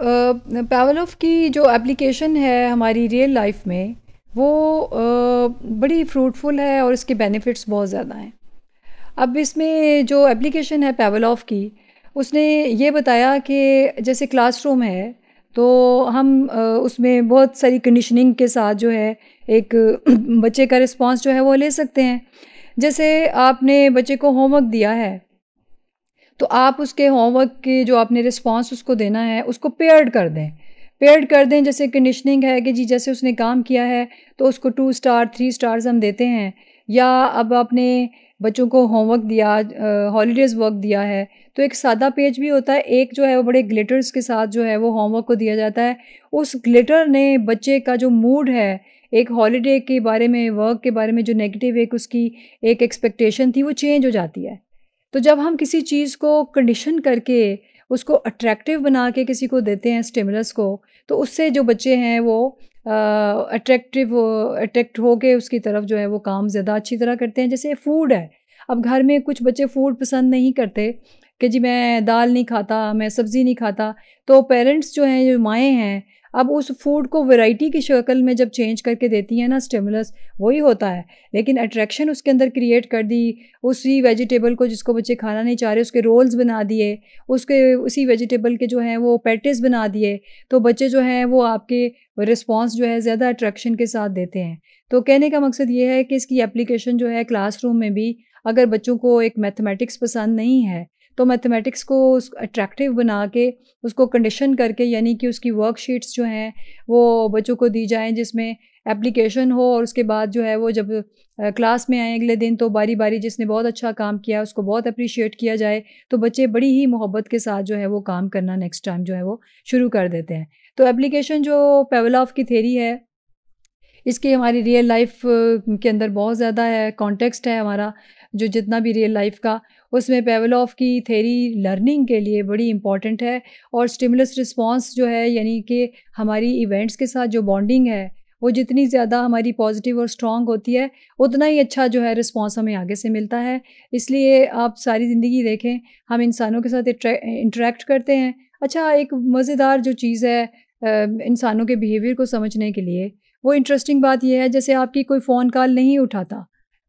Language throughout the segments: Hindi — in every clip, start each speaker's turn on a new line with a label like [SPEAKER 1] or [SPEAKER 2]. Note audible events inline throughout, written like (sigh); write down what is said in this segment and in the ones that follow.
[SPEAKER 1] पावलोफ की जो एप्लीकेशन है हमारी रियल लाइफ में वो बड़ी फ्रूटफुल है और इसके बेनिफिट्स बहुत ज़्यादा हैं अब इसमें जो एप्लीकेशन है पावलोफ की उसने ये बताया कि जैसे क्लासरूम है तो हम उसमें बहुत सारी कंडीशनिंग के साथ जो है एक (clears throat) बच्चे का रिस्पांस जो है वो ले सकते हैं जैसे आपने बच्चे को होमवर्क दिया है तो आप उसके होमवर्क की जो आपने रिस्पॉन्स उसको देना है उसको पेयर्ड कर दें पेयर्ड कर दें जैसे कंडीशनिंग है कि जी जैसे उसने काम किया है तो उसको टू स्टार थ्री स्टार्स हम देते हैं या अब आपने बच्चों को होमवर्क दिया हॉलीडेज़ वर्क दिया है तो एक सादा पेज भी होता है एक जो है वो बड़े ग्लिटर्स के साथ जो है वो होमवर्क को दिया जाता है उस ग्लिटर ने बच्चे का जो मूड है एक हॉलीडे के बारे में वर्क के बारे में जो नेगेटिव एक उसकी एक एक्सपेक्टेशन थी वो चेंज हो जाती है तो जब हम किसी चीज़ को कंडीशन करके उसको अट्रैक्टिव बना के किसी को देते हैं स्टिमुलस को तो उससे जो बच्चे हैं वो अट्रैक्टिव अट्रैक्ट हो के उसकी तरफ जो है वो काम ज़्यादा अच्छी तरह करते हैं जैसे फूड है अब घर में कुछ बच्चे फूड पसंद नहीं करते कि जी मैं दाल नहीं खाता मैं सब्ज़ी नहीं खाता तो पेरेंट्स जो हैं जो माएँ हैं अब उस फूड को वैरायटी की शक्ल में जब चेंज करके देती है ना स्टिमुलस वही होता है लेकिन अट्रैक्शन उसके अंदर क्रिएट कर दी उसी वेजिटेबल को जिसको बच्चे खाना नहीं चाह रहे उसके रोल्स बना दिए उसके उसी वेजिटेबल के जो हैं वो पैटिस बना दिए तो बच्चे जो हैं वो आपके रिस्पॉन्स जो है ज़्यादा अट्रैक्शन के साथ देते हैं तो कहने का मकसद ये है कि इसकी एप्लीकेशन जो है क्लासरूम में भी अगर बच्चों को एक मैथमेटिक्स पसंद नहीं है तो मैथमेटिक्स को उस अट्रैक्टिव बना के उसको कंडीशन करके यानी कि उसकी वर्कशीट्स जो हैं वो बच्चों को दी जाएँ जिसमें एप्लीकेशन हो और उसके बाद जो है वो जब क्लास में आए अगले दिन तो बारी बारी जिसने बहुत अच्छा काम किया उसको बहुत अप्रिशिएट किया जाए तो बच्चे बड़ी ही मोहब्बत के साथ जो है वो काम करना नेक्स्ट टाइम जो है वो शुरू कर देते हैं तो एप्लीकेशन जो पेवलॉफ की थेरी है इसके हमारी रियल लाइफ के अंदर बहुत ज़्यादा है कॉन्टेक्स्ट है हमारा जो जितना भी रियल लाइफ का उसमें पेवलॉफ की थेरी लर्निंग के लिए बड़ी इंपॉर्टेंट है और स्टिमुलस रिस्पॉन्स जो है यानी कि हमारी इवेंट्स के साथ जो बॉन्डिंग है वो जितनी ज़्यादा हमारी पॉजिटिव और स्ट्रांग होती है उतना ही अच्छा जो है रिस्पॉन्स हमें आगे से मिलता है इसलिए आप सारी ज़िंदगी देखें हम इंसानों के साथ इंटरेक्ट करते हैं अच्छा एक मज़ेदार जो चीज़ है इंसानों के बिहेवियर को समझने के लिए वो इंटरेस्टिंग बात यह है जैसे आपकी कोई फ़ोन कॉल नहीं उठाता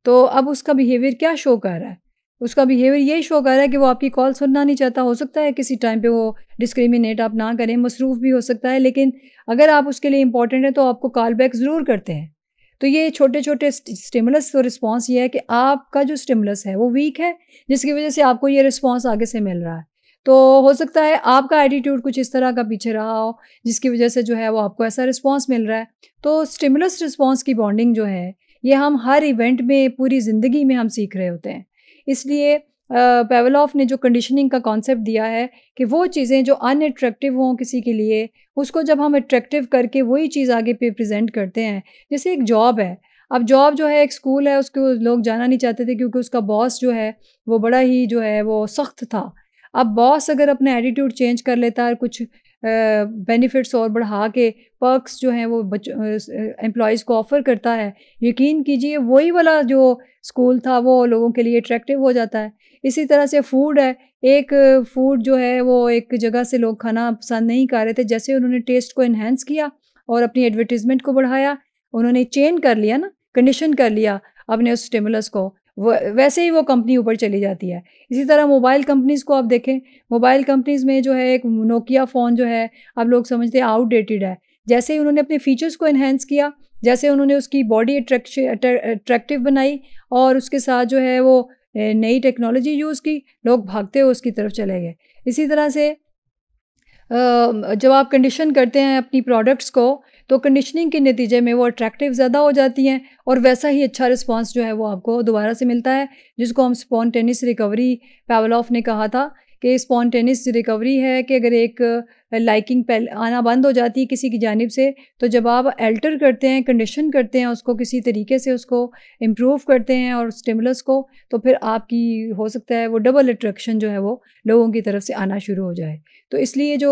[SPEAKER 1] तो अब उसका बिहेवियर क्या शो कर रहा है उसका बिहेवियर यही शो कर रहा है कि वो आपकी कॉल सुनना नहीं चाहता हो सकता है किसी टाइम पे वो डिस्क्रिमिनेट आप ना करें मसरूफ़ भी हो सकता है लेकिन अगर आप उसके लिए इंपॉर्टेंट हैं तो आपको कॉल बैक ज़रूर करते हैं तो ये छोटे छोटे स्टिमुलस और रिस्पॉन्स ये है कि आपका जो स्टिमुलस है वो वीक है जिसकी वजह से आपको ये रिस्पॉन्स आगे से मिल रहा है तो हो सकता है आपका एटीट्यूड कुछ इस तरह का पीछे रहा हो जिसकी वजह से जो है वो आपको ऐसा रिस्पॉन्स मिल रहा है तो स्टिमुलस रिस्पॉन्स की बॉन्डिंग जो है ये हम हर इवेंट में पूरी ज़िंदगी में हम सीख रहे होते हैं इसलिए पेवलॉफ ने जो कंडीशनिंग का कॉन्सेप्ट दिया है कि वो चीज़ें जो अनएट्रैक्टिव हों किसी के लिए उसको जब हम अट्रैक्टिव करके वही चीज़ आगे पे प्रेजेंट करते हैं जैसे एक जॉब है अब जॉब जो है एक स्कूल है उसको लोग जाना नहीं चाहते थे क्योंकि उसका बॉस जो है वो बड़ा ही जो है वो सख्त था अब बॉस अगर अपना एटीट्यूड चेंज कर लेता है कुछ बेनिफिट्स और बढ़ा के पर्क्स जो हैं वो एम्प्लॉयज़ को ऑफ़र करता है यकीन कीजिए वही वाला जो स्कूल था वो लोगों के लिए अट्रैक्टिव हो जाता है इसी तरह से फूड है एक फूड जो है वो एक जगह से लोग खाना पसंद नहीं कर रहे थे जैसे उन्होंने टेस्ट को इन्हेंस किया और अपनी एडवर्टीज़मेंट को बढ़ाया उन्होंने चेंज कर लिया ना कंडीशन कर लिया अपने उस स्टेमुलस को वैसे ही वो कंपनी ऊपर चली जाती है इसी तरह मोबाइल कंपनीज़ को आप देखें मोबाइल कंपनीज़ में जो है एक नोकिया फ़ोन जो है आप लोग समझते हैं आउटडेटेड है जैसे ही उन्होंने अपने फीचर्स को इन्हेंस किया जैसे उन्होंने उसकी बॉडी अट्रैक्टिव बनाई और उसके साथ जो है वो नई टेक्नोलॉजी यूज़ की लोग भागते हुए उसकी तरफ चले गए इसी तरह से जब आप कंडीशन करते हैं अपनी प्रोडक्ट्स को तो कंडीशनिंग के नतीजे में वो अट्रैक्टिव ज़्यादा हो जाती हैं और वैसा ही अच्छा रिस्पांस जो है वो आपको दोबारा से मिलता है जिसको हम स्पॉन्टेनियस रिकवरी पैवलॉफ ने कहा था कि स्पॉन्टेनियस रिकवरी है कि अगर एक लाइकिंग पहले आना बंद हो जाती है किसी की जानब से तो जब आप एल्टर करते हैं कंडीशन करते हैं उसको किसी तरीके से उसको इम्प्रूव करते हैं और स्टिमुलस को तो फिर आपकी हो सकता है वो डबल अट्रैक्शन जो है वो लोगों की तरफ से आना शुरू हो जाए तो इसलिए जो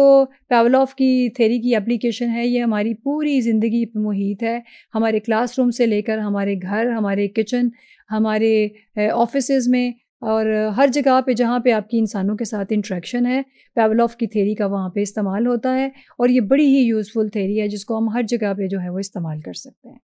[SPEAKER 1] पेवलॉफ की थेरी की एप्लीकेशन है ये हमारी पूरी ज़िंदगी पर मुहित है हमारे क्लासरूम से लेकर हमारे घर हमारे किचन हमारे ऑफिस में और हर जगह पे जहाँ पे आपकी इंसानों के साथ इंट्रैक्शन है पेवलॉफ की थेरी का वहाँ पे इस्तेमाल होता है और ये बड़ी ही यूज़फुल थेरी है जिसको हम हर जगह पे जो है वो इस्तेमाल कर सकते हैं